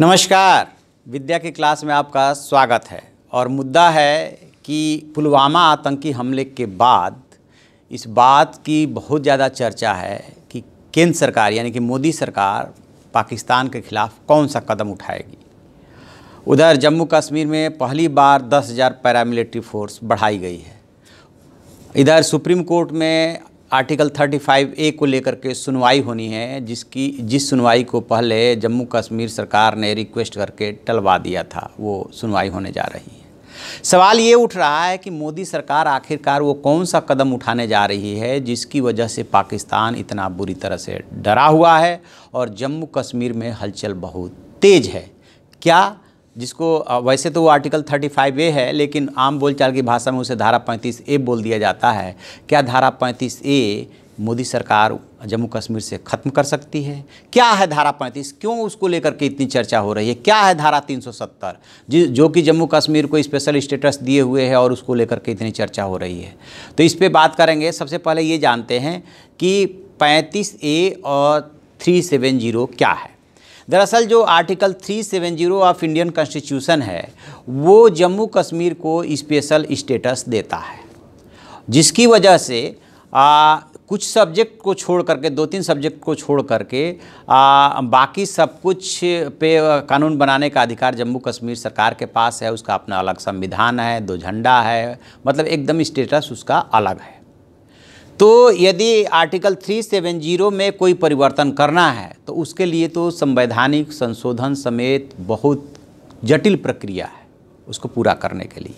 नमस्कार विद्या की क्लास में आपका स्वागत है और मुद्दा है कि पुलवामा आतंकी हमले के बाद इस बात की बहुत ज़्यादा चर्चा है कि केंद्र सरकार यानी कि मोदी सरकार पाकिस्तान के ख़िलाफ़ कौन सा कदम उठाएगी उधर जम्मू कश्मीर में पहली बार 10,000 पैरामिलिट्री फोर्स बढ़ाई गई है इधर सुप्रीम कोर्ट में आर्टिकल 35 ए को लेकर के सुनवाई होनी है जिसकी जिस सुनवाई को पहले जम्मू कश्मीर सरकार ने रिक्वेस्ट करके टलवा दिया था वो सुनवाई होने जा रही है सवाल ये उठ रहा है कि मोदी सरकार आखिरकार वो कौन सा कदम उठाने जा रही है जिसकी वजह से पाकिस्तान इतना बुरी तरह से डरा हुआ है और जम्मू कश्मीर में हलचल बहुत तेज़ है क्या जिसको वैसे तो वो आर्टिकल 35 ए है लेकिन आम बोलचाल की भाषा में उसे धारा 35 ए बोल दिया जाता है क्या धारा 35 ए मोदी सरकार जम्मू कश्मीर से ख़त्म कर सकती है क्या है धारा 35 क्यों उसको लेकर के इतनी चर्चा हो रही है क्या है धारा 370 जि जो कि जम्मू कश्मीर को स्पेशल स्टेटस दिए हुए है और उसको लेकर के इतनी चर्चा हो रही है तो इस पर बात करेंगे सबसे पहले ये जानते हैं कि पैंतीस ए और थ्री सेवन जीरो क्या है दरअसल जो आर्टिकल 370 ऑफ इंडियन कॉन्स्टिट्यूशन है वो जम्मू कश्मीर को स्पेशल स्टेटस देता है जिसकी वजह से आ, कुछ सब्जेक्ट को छोड़ करके दो तीन सब्जेक्ट को छोड़ करके आ, बाकी सब कुछ पे कानून बनाने का अधिकार जम्मू कश्मीर सरकार के पास है उसका अपना अलग संविधान है दो झंडा है मतलब एकदम स्टेटस उसका अलग है तो यदि आर्टिकल 370 में कोई परिवर्तन करना है तो उसके लिए तो संवैधानिक संशोधन समेत बहुत जटिल प्रक्रिया है उसको पूरा करने के लिए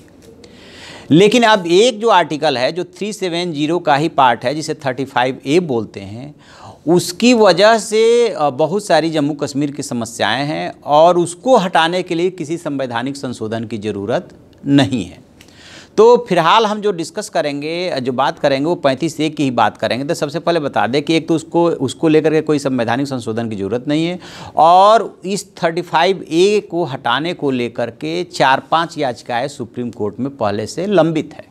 लेकिन अब एक जो आर्टिकल है जो 370 का ही पार्ट है जिसे 35 ए बोलते हैं उसकी वजह से बहुत सारी जम्मू कश्मीर की समस्याएं हैं और उसको हटाने के लिए किसी संवैधानिक संशोधन की ज़रूरत नहीं है तो फिलहाल हम जो डिस्कस करेंगे जो बात करेंगे वो पैंतीस एक की ही बात करेंगे तो सबसे पहले बता दें कि एक तो उसको उसको लेकर के कोई संवैधानिक संशोधन की ज़रूरत नहीं है और इस थर्टी फाइव ए को हटाने को लेकर के चार पांच याचिकाएं सुप्रीम कोर्ट में पहले से लंबित है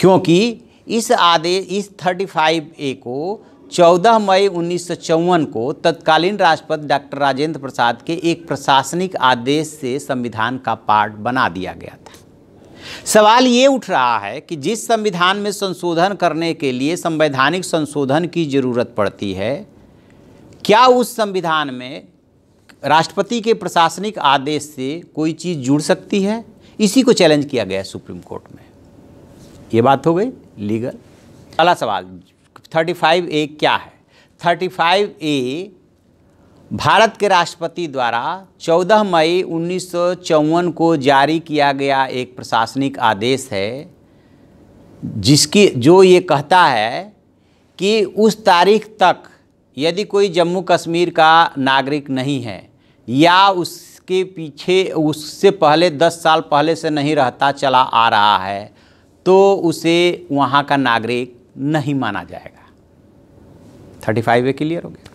क्योंकि इस आदेश इस थर्टी फाइव ए को 14 मई उन्नीस को तत्कालीन राष्ट्रपति डॉक्टर राजेंद्र प्रसाद के एक प्रशासनिक आदेश से संविधान का पार्ट बना दिया गया था सवाल ये उठ रहा है कि जिस संविधान में संशोधन करने के लिए संवैधानिक संशोधन की ज़रूरत पड़ती है क्या उस संविधान में राष्ट्रपति के प्रशासनिक आदेश से कोई चीज़ जुड़ सकती है इसी को चैलेंज किया गया सुप्रीम कोर्ट में ये बात हो गई लीगल अगला सवाल 35 ए क्या है 35 ए भारत के राष्ट्रपति द्वारा 14 मई उन्नीस को जारी किया गया एक प्रशासनिक आदेश है जिसकी जो ये कहता है कि उस तारीख तक यदि कोई जम्मू कश्मीर का नागरिक नहीं है या उसके पीछे उससे पहले 10 साल पहले से नहीं रहता चला आ रहा है तो उसे वहाँ का नागरिक नहीं माना जाएगा थर्टी फाइव ए क्लियर हो गया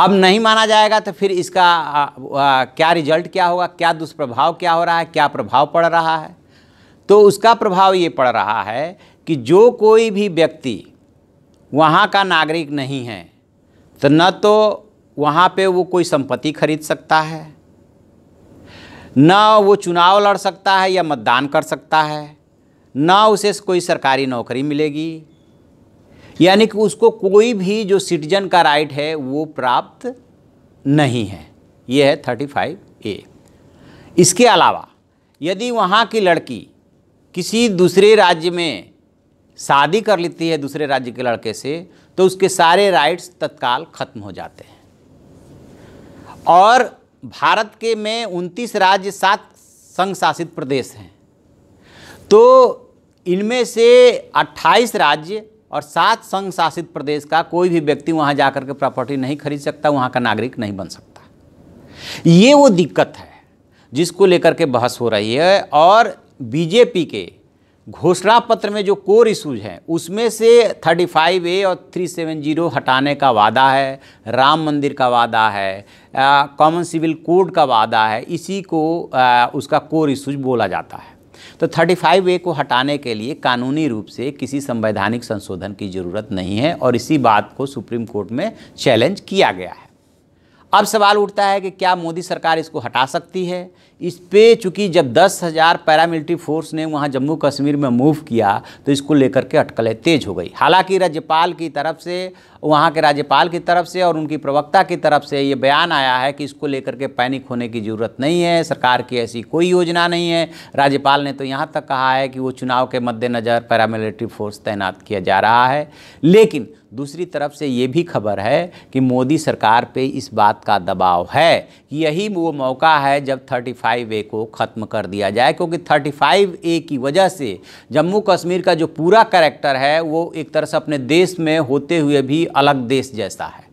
अब नहीं माना जाएगा तो फिर इसका आ, आ, क्या रिजल्ट क्या होगा क्या दुष्प्रभाव क्या हो रहा है क्या प्रभाव पड़ रहा है तो उसका प्रभाव ये पड़ रहा है कि जो कोई भी व्यक्ति वहाँ का नागरिक नहीं है तो न तो वहाँ पे वो कोई संपत्ति खरीद सकता है न वो चुनाव लड़ सकता है या मतदान कर सकता है न उसे कोई सरकारी नौकरी मिलेगी यानी कि उसको कोई भी जो सिटीजन का राइट है वो प्राप्त नहीं है ये है थर्टी फाइव ए इसके अलावा यदि वहाँ की लड़की किसी दूसरे राज्य में शादी कर लेती है दूसरे राज्य के लड़के से तो उसके सारे राइट्स तत्काल खत्म हो जाते हैं और भारत के में उनतीस राज्य सात संघ शासित प्रदेश हैं तो इनमें से 28 राज्य और सात संघ शासित प्रदेश का कोई भी व्यक्ति वहाँ जा कर के प्रॉपर्टी नहीं खरीद सकता वहाँ का नागरिक नहीं बन सकता ये वो दिक्कत है जिसको लेकर के बहस हो रही है और बीजेपी के घोषणा पत्र में जो कोर इशूज हैं उसमें से 35 ए और 370 हटाने का वादा है राम मंदिर का वादा है कॉमन सिविल कोड का वादा है इसी को आ, उसका कोर इशूज बोला जाता है तो 35 ए को हटाने के लिए कानूनी रूप से किसी संवैधानिक संशोधन की ज़रूरत नहीं है और इसी बात को सुप्रीम कोर्ट में चैलेंज किया गया है अब सवाल उठता है कि क्या मोदी सरकार इसको हटा सकती है इस पे चूँकि जब दस हज़ार पैरामिलिट्री फोर्स ने वहाँ जम्मू कश्मीर में मूव किया तो इसको लेकर के अटकलें तेज हो गई हालांकि राज्यपाल की तरफ से वहाँ के राज्यपाल की तरफ से और उनकी प्रवक्ता की तरफ से ये बयान आया है कि इसको लेकर के पैनिक होने की ज़रूरत नहीं है सरकार की ऐसी कोई योजना नहीं है राज्यपाल ने तो यहाँ तक कहा है कि वो चुनाव के मद्देनज़र पैरामिलिट्री फोर्स तैनात किया जा रहा है लेकिन दूसरी तरफ से ये भी खबर है कि मोदी सरकार पे इस बात का दबाव है यही वो मौका है जब थर्टी फाइव ए को ख़त्म कर दिया जाए क्योंकि थर्टी फाइव ए की वजह से जम्मू कश्मीर का जो पूरा करेक्टर है वो एक तरह से अपने देश में होते हुए भी अलग देश जैसा है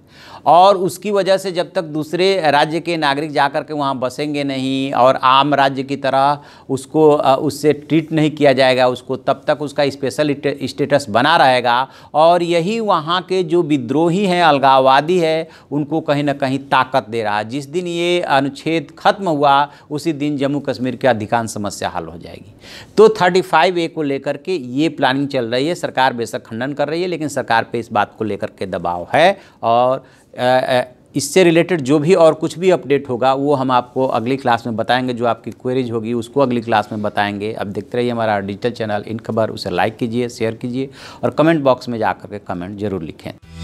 और उसकी वजह से जब तक दूसरे राज्य के नागरिक जा कर के वहाँ बसेंगे नहीं और आम राज्य की तरह उसको उससे ट्रीट नहीं किया जाएगा उसको तब तक उसका स्पेशल स्टेटस बना रहेगा और यही वहाँ के जो विद्रोही हैं अलगाववादी है उनको कहीं ना कहीं ताकत दे रहा है जिस दिन ये अनुच्छेद खत्म हुआ उसी दिन जम्मू कश्मीर की अधिकांश समस्या हल हो जाएगी तो थर्टी फाइव ए को लेकर के ये प्लानिंग चल रही है सरकार बेशक खंडन कर रही है लेकिन सरकार पे इस बात को लेकर के दबाव है और इससे रिलेटेड जो भी और कुछ भी अपडेट होगा वो हम आपको अगली क्लास में बताएंगे जो आपकी क्वेरीज होगी उसको अगली क्लास में बताएंगे अब देखते रहिए हमारा डिजिटल चैनल इन खबर उसे लाइक कीजिए शेयर कीजिए और कमेंट बॉक्स में जा के कमेंट जरूर लिखें